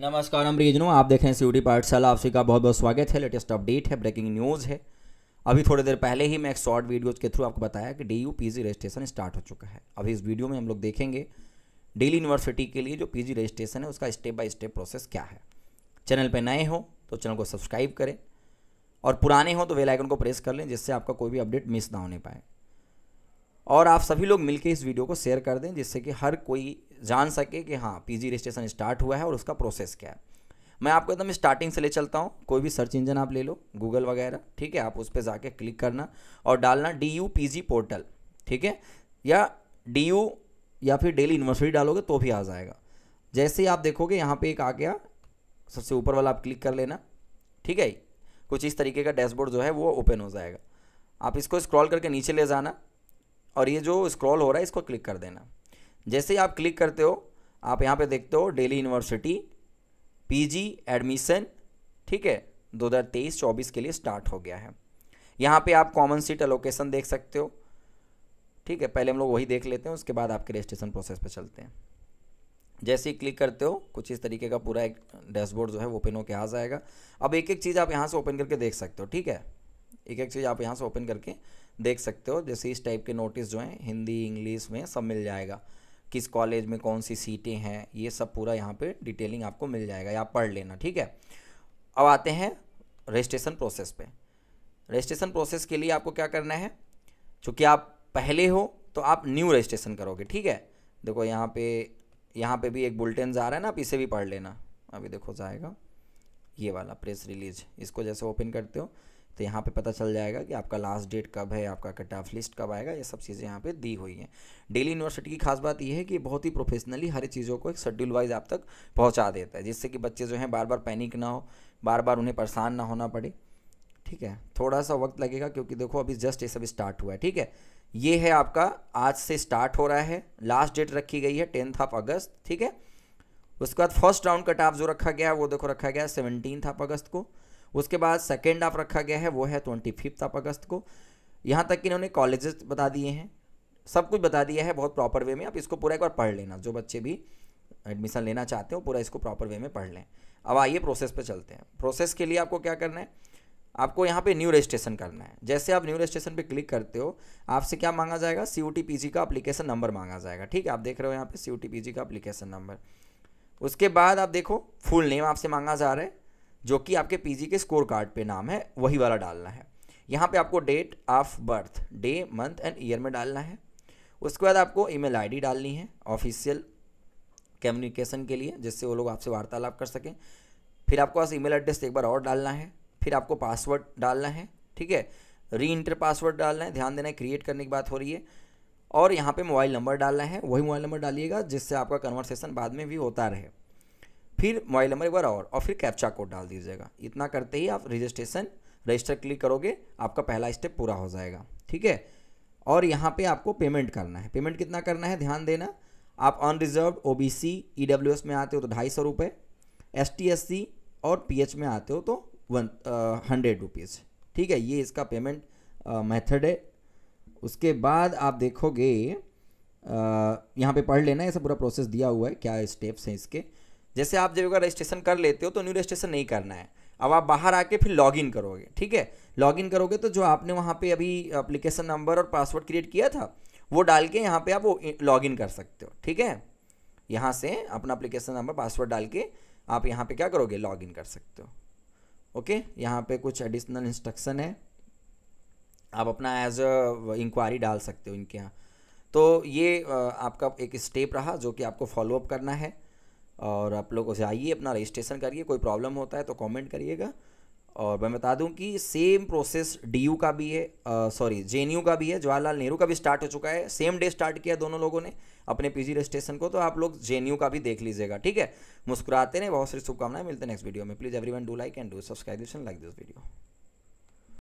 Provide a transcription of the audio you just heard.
नमस्कार हम आप देख रहे हैं सी डी पाठशाला आप सभी का बहुत बहुत स्वागत है लेटेस्ट अपडेट है ब्रेकिंग न्यूज़ है अभी थोड़ी देर पहले ही मैं एक शॉर्ट वीडियो के थ्रू आपको बताया कि D U P G registration start हो चुका है अभी इस वीडियो में हम लोग देखेंगे डेली यूनिवर्सिटी के लिए जो पी जी रजिस्ट्रेशन है उसका स्टेप बाई स्टेप प्रोसेस क्या है चैनल पर नए हो तो चैनल को सब्सक्राइब करें और पुराने हो तो वेलाइकन को प्रेस कर लें जिससे आपका कोई भी अपडेट मिस ना होने पाए और आप सभी लोग मिलकर इस वीडियो को शेयर कर दें जिससे कि हर कोई जान सके कि हाँ पीजी रजिस्ट्रेशन स्टार्ट हुआ है और उसका प्रोसेस क्या है मैं आपको एकदम स्टार्टिंग से ले चलता हूँ कोई भी सर्च इंजन आप ले लो गूगल वगैरह ठीक है आप उस पर जाके क्लिक करना और डालना D U P G portal ठीक है या डी यू या फिर डेली यूनिवर्सिटी डालोगे तो भी आ जाएगा जैसे ही आप देखोगे यहाँ पे एक आ गया सबसे ऊपर वाला आप क्लिक कर लेना ठीक है कुछ इस तरीके का डैशबोर्ड जो है वो ओपन हो जाएगा आप इसको स्क्रॉल करके नीचे ले जाना और ये जो स्क्रॉल हो रहा है इसको क्लिक कर देना जैसे ही आप क्लिक करते हो आप यहाँ पे देखते हो डेली यूनिवर्सिटी पीजी एडमिशन ठीक है 2023-24 के लिए स्टार्ट हो गया है यहाँ पे आप कॉमन सीट अलोकेशन देख सकते हो ठीक है पहले हम लोग वही देख लेते हैं उसके बाद आपके रजिस्ट्रेशन प्रोसेस पे चलते हैं जैसे ही क्लिक करते हो कुछ इस तरीके का पूरा एक डैशबोर्ड जो है वो ओपन होकर आ जाएगा अब एक एक चीज़ आप यहाँ से ओपन करके देख सकते हो ठीक है एक एक चीज़ आप यहाँ से ओपन करके देख सकते हो जैसे इस टाइप के नोटिस जो हैं हिंदी इंग्लिश में सब मिल जाएगा किस कॉलेज में कौन सी सीटें हैं ये सब पूरा यहाँ पे डिटेलिंग आपको मिल जाएगा या पढ़ लेना ठीक है अब आते हैं रजिस्ट्रेशन प्रोसेस पे रजिस्ट्रेशन प्रोसेस के लिए आपको क्या करना है चूँकि आप पहले हो तो आप न्यू रजिस्ट्रेशन करोगे ठीक है देखो यहाँ पे यहाँ पे भी एक बुलेटिन जा रहा है ना आप इसे भी पढ़ लेना अभी देखो जाएगा ये वाला प्रेस रिलीज इसको जैसे ओपन करते हो तो यहाँ पे पता चल जाएगा कि आपका लास्ट डेट कब है आपका कट ऑफ लिस्ट कब आएगा ये सब चीज़ें यहाँ पे दी हुई हैं डेली यूनिवर्सिटी की खास बात यह है कि बहुत ही प्रोफेशनली हर चीज़ों को एक शेड्यूल वाइज आप तक पहुँचा देता है जिससे कि बच्चे जो हैं बार बार पैनिक ना हो बार बार उन्हें परेशान ना होना पड़े ठीक है थोड़ा सा वक्त लगेगा क्योंकि देखो अभी जस्ट ये सब स्टार्ट हुआ है ठीक है ये है आपका आज से स्टार्ट हो रहा है लास्ट डेट रखी गई है टेंथ ऑफ अगस्त ठीक है उसके बाद फर्स्ट राउंड कट ऑफ जो रखा गया है वो देखो रखा गया है सेवनटीन ऑफ अगस्त को उसके बाद सेकेंड आप रखा गया है वो है ट्वेंटी फिफ्थ ऑफ अगस्त को यहाँ तक कि इन्होंने कॉलेजेस बता दिए हैं सब कुछ बता दिया है बहुत प्रॉपर वे में आप इसको पूरा एक बार पढ़ लेना जो बच्चे भी एडमिशन लेना चाहते हो पूरा इसको प्रॉपर वे में पढ़ लें अब आइए प्रोसेस पे चलते हैं प्रोसेस के लिए आपको क्या करना है आपको यहाँ पे न्यू रजिस्ट्रेशन करना है जैसे आप न्यू रजिस्ट्रेशन पे क्लिक करते हो आपसे क्या मांगा जाएगा सी ओ का अप्लीकेशन नंबर मांगा जाएगा ठीक है आप देख रहे हो यहाँ पे सी ओ का अप्लीकेशन नंबर उसके बाद आप देखो फुल नेम आपसे मांगा जा रहा है जो कि आपके पीजी के स्कोर कार्ड पे नाम है वही वाला डालना है यहाँ पे आपको date of birth day month and year में डालना है उसके बाद आपको ईमेल आईडी डालनी है ऑफिशियल कम्युनिकेशन के लिए जिससे वो लोग आपसे वार्तालाप कर सकें फिर आपको ई ईमेल एड्रेस एक बार और डालना है फिर आपको पासवर्ड डालना है ठीक है री इंटर पासवर्ड डालना है ध्यान देना है क्रिएट करने की बात हो रही है और यहाँ पे मोबाइल नंबर डालना है वही मोबाइल नंबर डालिएगा जिससे आपका कन्वर्सेशन बाद में भी होता रहे फिर मोबाइल नंबर एक बार और और फिर कैप्चा कोड डाल दीजिएगा इतना करते ही आप रजिस्ट्रेशन रजिस्टर क्लिक करोगे आपका पहला स्टेप पूरा हो जाएगा ठीक है और यहाँ पे आपको पेमेंट करना है पेमेंट कितना करना है ध्यान देना आप unreserved O B C E W S में आते हो तो ढाई सौ रुपये एस टी एस सी और पी एच में आते हो तो वन हंड्रेड रुपीज़ ठीक है ये इसका पेमेंट मेथड है उसके बाद आप देखोगे यहाँ पे पढ़ लेना ऐसा पूरा प्रोसेस दिया हुआ है क्या स्टेप्स हैं इसके जैसे आप जब अगर रजिस्ट्रेशन कर लेते हो तो न्यू रजिस्ट्रेशन नहीं करना है अब आप बाहर आके फिर लॉगिन करोगे ठीक है लॉगिन करोगे तो जो आपने वहाँ पे अभी अप्लीकेशन नंबर और पासवर्ड क्रिएट किया था वो डाल के यहाँ पे आप वो लॉगिन कर सकते हो ठीक है यहाँ से अपना अप्लीकेशन नंबर पासवर्ड डाल के आप यहाँ पे क्या करोगे लॉगिन कर सकते हो ओके यहाँ पे कुछ एडिशनल इंस्ट्रक्शन है आप अपना एज अ इंक्वायरी डाल सकते हो इनके यहाँ तो ये आपका एक स्टेप रहा जो कि आपको फॉलोअप करना है और आप लोग उसे आइए अपना रजिस्ट्रेशन करिए कोई प्रॉब्लम होता है तो कमेंट करिएगा और मैं बता दूं कि सेम प्रोसेस डी का भी है सॉरी जे का भी है जवाहरलाल नेहरू का भी स्टार्ट हो चुका है सेम डे स्टार्ट किया दोनों लोगों ने अपने पीजी रजिस्ट्रेशन को तो आप लोग जे का भी देख लीजिएगा ठीक है मुस्कुराते हैं बहुत सारी शुभकामनाएं मिलते हैं नेक्स्ट वीडियो में please every do like and do subscribe like this video